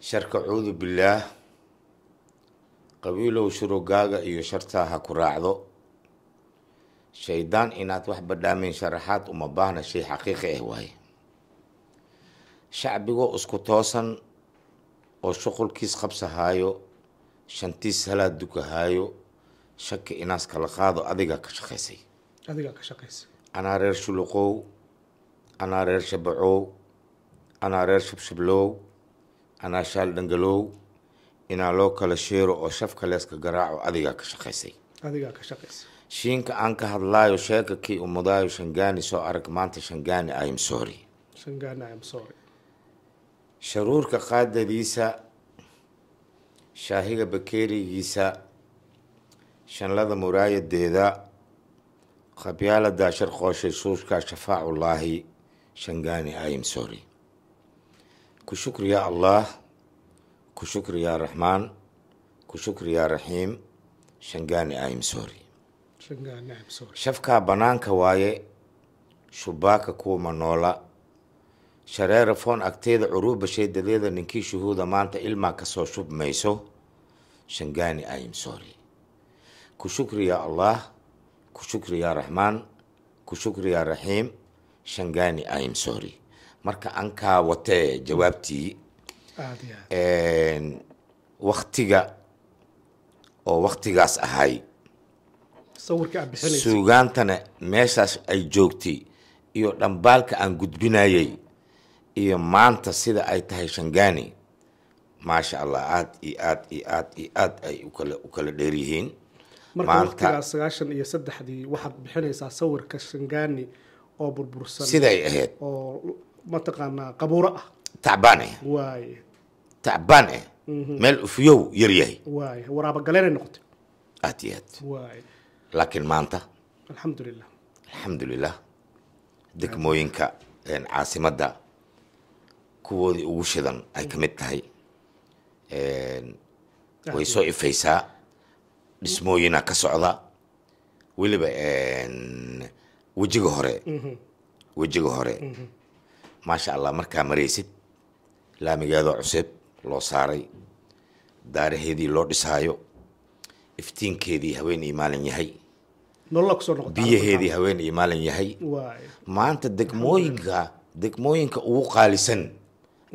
sharka cuudu billaah qabiilow shurugaaga iyo shartaa ha ku raacdo shaydaan inaad wax badhaameen sharaxaad uma baahna shay xaqiiqi ah waay shacbigoo isku toosan oo shuqulkiis qabsahaayo shantiis halaad dukahaayo shaki inaas kala qaado adigaa ka shaqaysay adigaa ka shaqaysay anaa reer shuluqow anaa reer shabacow anaa reer shabshablow anaashaal dhangalow inaan loo kala sheero oo shafka leeska garaaco adigaa ka shaqaysay adigaa ka shaqaysay shiinka aan ka hadlaayo sheeka kii umudaayo shangaani soo arag maanta shangaani im sorry shangaani im sorry sharuurka qaadadiisa shaahiga bakeerigiisa shanlada muraayadeeda khabyaala daashar qooshay suuskaa shafaacullaahi shangaani im sorry ku yaa allaah ku shukriyaa raxmaan ku shukriyaa raxiim shangaani ahimsoori shafkaa bannaanka waaye shubaaka kuuma noola shareere foon agteeda curuuba shaydadeeda ninkii shuhuuda maanta ilmaa kasoo shubmayso shangaani ahimsoori ku yaa allaah ku yaa raxmaan ku shukriyaa raxiim shangaani ahimsoori marka aan kaa watee jawaabtii waktiga oo waktigaas ahay suugaantana meeshaas ay joogtay iyo dhambaalka aan gudbinayay iyo maanta sida ay tahay shangani maasha allah aad iyo aad iyo aad iyo aad ay ukala u kala dheeryihiin yihiin iyo saddexdii waxaad bixinaysaa sawirka shangaani oo burbursan siday ahayd oo mataqaanaa qabuuro ah tacbaan ah waay tacbaan ah meel ufyow yaryahay yahay waay noqotay aad iyo aad waay laakiin maanta alxamdulilah alxamdulilah degmooyinka caasimadda kuwoodii ugu shidan ay ka mid tahay way soo ifaysaa dhismooyina ka socda weliba wejiga hore mhm. wejiga hore mhm maasha allah markaa maraysid laamigeedoo cuseeb loo saaray daaraheedii loo dhisaayo iftiinkeedii haween ii maalin yahay biyaheedii haween ii maalin yahay maanta degmooyinka degmooyinka ugu qaalisan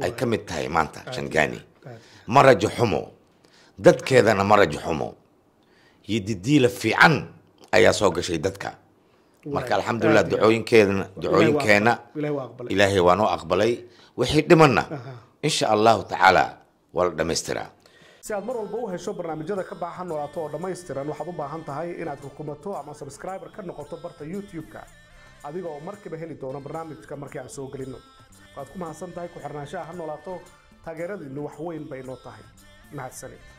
ay ka mid tahay maanta shangani ma rajo xumo dadkeedana ma rajo xumo iyo fiican ayaa soo gashay dadka marka alxamdulilah ducooyinkeedna ducooyinkeenna ilaahay waa noo aqbalay wixii dhimanna insha allahu tacaala waa la dhammaystiraa si aad mar walba u hesho barnaamijyada ka baaxa noolaato oo dhammaystiran waxaad u baahan tahay inaad rukumato ama sabskriber ka noqoto barta youtube-ka adiga oo markiiba heli doona barnaamijka markii aan soo gelinno waad ku mahadsan tahay ku xirnaanshaha ha noolaato taageeradiinnu wax weyn bay noo tahay mahadsanid